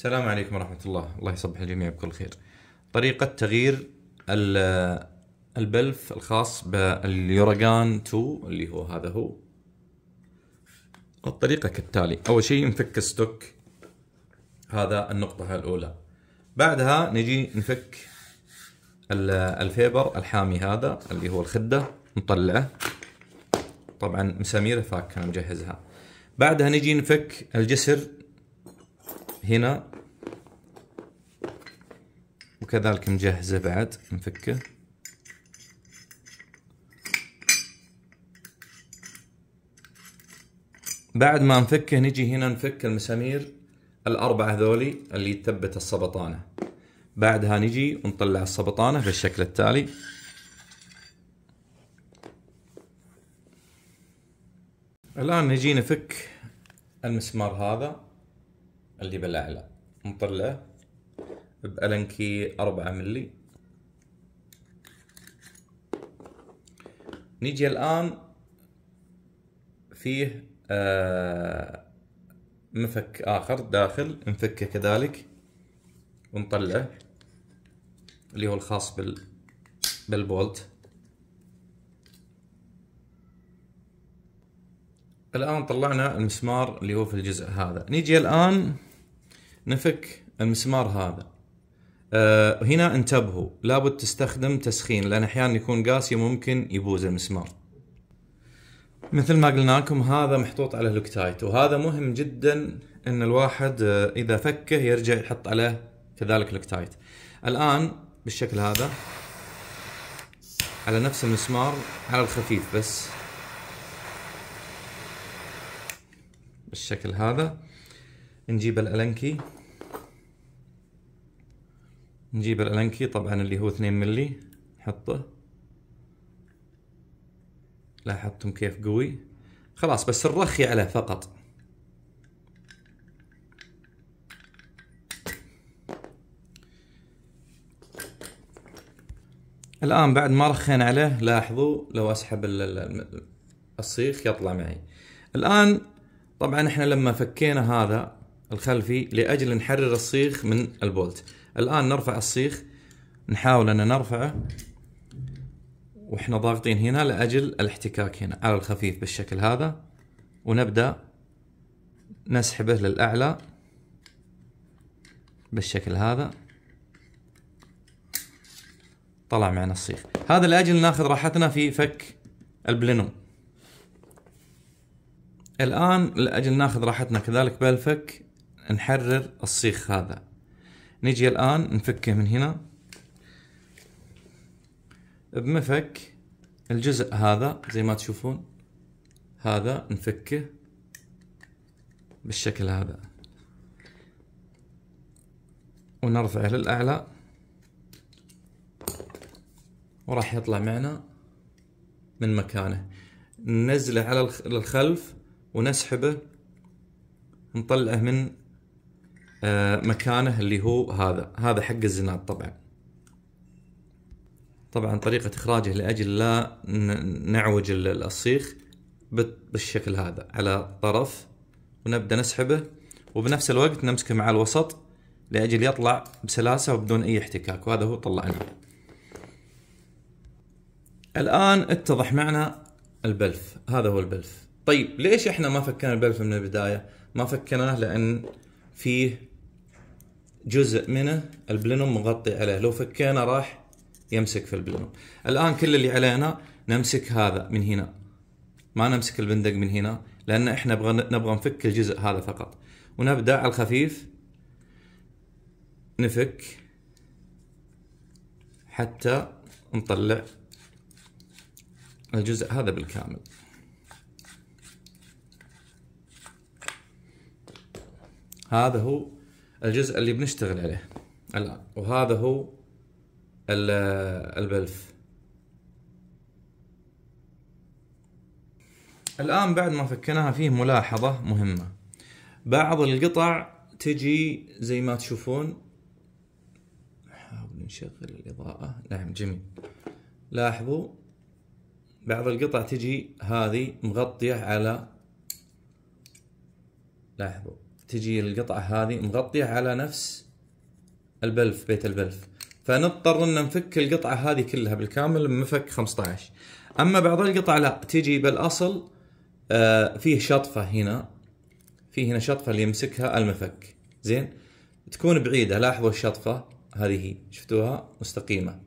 السلام عليكم ورحمة الله الله يصبح الجميع بكل خير طريقة تغيير البلف الخاص باليوراغان 2 اللي هو هذا هو الطريقة كالتالي أول شيء نفك ستوك هذا النقطة الأولى بعدها نجي نفك الفيبر الحامي هذا اللي هو الخدة نطلعه طبعا مساميره فاك أنا مجهزها بعدها نجي نفك الجسر هنا وكذلك مجهزه بعد نفكه بعد ما نفكه نجي هنا نفك المسامير الأربعة هذولي اللي تثبت السبطانة بعدها نجي ونطلع السبطانة بالشكل التالي الآن نجي نفك المسمار هذا اللي بالاعلى نطلعه بألنكي 4 ملي نيجي الآن فيه آه، مفك آخر داخل نفكه كذلك ونطلعه اللي هو الخاص بال بالبولت الآن طلعنا المسمار اللي هو في الجزء هذا نيجي الآن نفك المسمار هذا أه هنا انتبهوا لابد تستخدم تسخين لان احيانا يكون قاسي ممكن يبوز المسمار مثل ما قلنا لكم هذا محطوط على لوكتايت وهذا مهم جدا ان الواحد آه، اذا فكه يرجع يحط عليه كذلك لوكتايت الان بالشكل هذا على نفس المسمار على الخفيف بس بالشكل هذا نجيب الألنكي نجيب الألنكي طبعا اللي هو 2 ملي نحطه لاحظتم كيف قوي خلاص بس نرخي عليه فقط الآن بعد ما رخينا عليه لاحظوا لو أسحب الصيخ يطلع معي الآن طبعا احنا لما فكينا هذا الخلفي لأجل نحرر الصيخ من البولت الآن نرفع الصيخ نحاول أن نرفعه واحنا ضاغطين هنا لأجل الاحتكاك هنا على الخفيف بالشكل هذا ونبدأ نسحبه للأعلى بالشكل هذا طلع معنا الصيخ هذا لأجل ناخذ راحتنا في فك البلينو الآن لأجل ناخذ راحتنا كذلك بالفك نحرر السيخ هذا نجي الآن نفكه من هنا بمفك الجزء هذا زي ما تشوفون هذا نفكه بالشكل هذا ونرفعه للأعلى وراح يطلع معنا من مكانه ننزله على الخلف ونسحبه نطلعه من آه، مكانه اللي هو هذا هذا حق الزناد طبعا طبعا طريقة إخراجه لأجل لا نعوج الصيخ بالشكل هذا على طرف ونبدأ نسحبه وبنفس الوقت نمسكه مع الوسط لأجل يطلع بسلاسة وبدون أي احتكاك وهذا هو طلعناه الآن اتضح معنا البلف هذا هو البلف طيب ليش احنا ما فكنا البلف من البداية ما فكناه لأن فيه جزء منه البلينوم مغطي عليه لو فكينا راح يمسك في البلينوم الان كل اللي علينا نمسك هذا من هنا ما نمسك البندق من هنا لان احنا نبغى نبغى نفك الجزء هذا فقط ونبدا على الخفيف نفك حتى نطلع الجزء هذا بالكامل هذا هو الجزء اللي بنشتغل عليه الآن وهذا هو البلف الآن بعد ما فكناها فيه ملاحظة مهمة بعض القطع تجي زي ما تشوفون نحاول نشغل الإضاءة نعم جميل لاحظوا بعض القطع تجي هذه مغطية على لاحظوا تجي القطعة هذه مغطية على نفس البلف بيت البلف فنضطر ان نفك القطعة هذه كلها بالكامل بمفك 15 اما بعض القطع لا تجي بالاصل آه، فيه شطفة هنا في هنا شطفة اللي يمسكها المفك زين تكون بعيدة لاحظوا الشطفة هذه هي شفتوها مستقيمة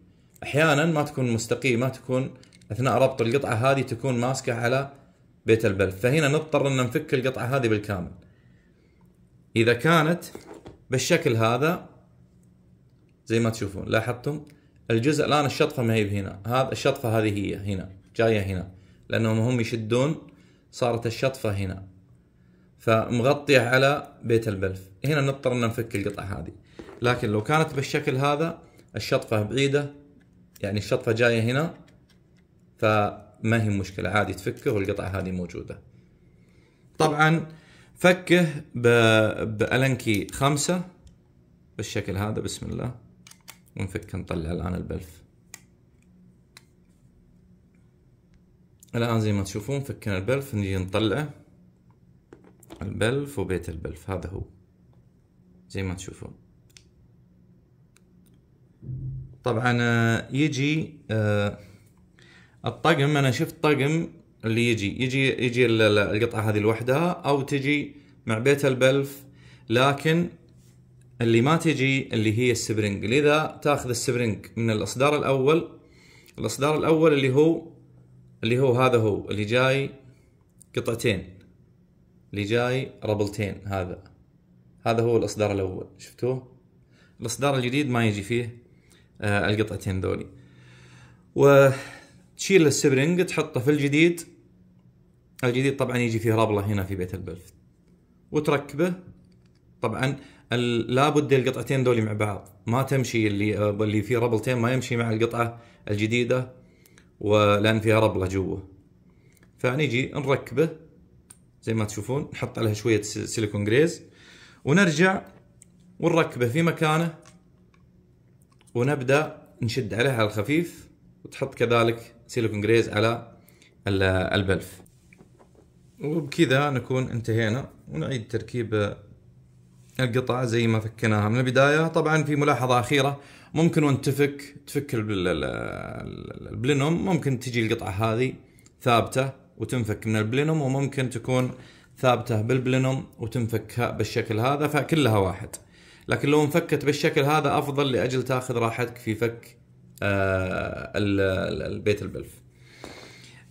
احيانا ما تكون مستقيمة تكون اثناء ربط القطعة هذه تكون ماسكة على بيت البلف فهنا نضطر ان نفك القطعة هذه بالكامل اذا كانت بالشكل هذا زي ما تشوفون لاحظتم الجزء الان الشطفه ما هي بهنا هذا الشطفه هذه هي هنا جايه هنا لانهم هم يشدون صارت الشطفه هنا فمغطيه على بيت البلف هنا نضطر ان نفك القطعه هذه لكن لو كانت بالشكل هذا الشطفه بعيده يعني الشطفه جايه هنا فما هي مشكله عادي تفكه والقطعه هذه موجوده طبعا فكه بألنكي خمسة بالشكل هذا بسم الله ونفك نطلع الآن البلف الآن زي ما تشوفون فكنا البلف نجي نطلعه البلف وبيت البلف هذا هو زي ما تشوفون طبعا آه، يجي آه، الطقم انا شفت طقم اللي يجي يجي يجي القطعه هذه لوحدها او تجي مع بيت البلف لكن اللي ما تجي اللي هي السبرنج لذا تاخذ السبرنج من الاصدار الاول الاصدار الاول اللي هو اللي هو هذا هو اللي جاي قطعتين اللي جاي ربلتين هذا هذا هو الاصدار الاول شفتوه الاصدار الجديد ما يجي فيه آه القطعتين ذولي وتشيل السبرنج تحطه في الجديد الجديد طبعا يجي فيه رابله هنا في بيت البلف وتركبه طبعا لابد القطعتين دولي مع بعض ما تمشي اللي اللي فيه ربلتين ما يمشي مع القطعه الجديده ولان فيها ربله جوا فنجي نركبه زي ما تشوفون نحط عليها شويه سيليكون جريز ونرجع ونركبه في مكانه ونبدا نشد عليها على الخفيف وتحط كذلك سيليكون جريز على البلف وبكذا نكون انتهينا ونعيد تركيب القطع زي ما فكناها من البداية طبعا في ملاحظة أخيرة ممكن وانت تفك تفك البلينوم ممكن تجي القطعة هذه ثابتة وتنفك من البلينوم وممكن تكون ثابتة بالبلينوم وتنفكها بالشكل هذا فكلها واحد لكن لو انفكت بالشكل هذا أفضل لأجل تاخذ راحتك في فك آه، البيت البلف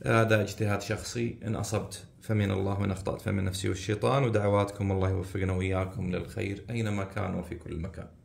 هذا اجتهاد شخصي إن أصبت فمن الله وإن أخطأت فمن نفسي والشيطان ودعواتكم الله يوفقنا وإياكم للخير أينما كان وفي كل مكان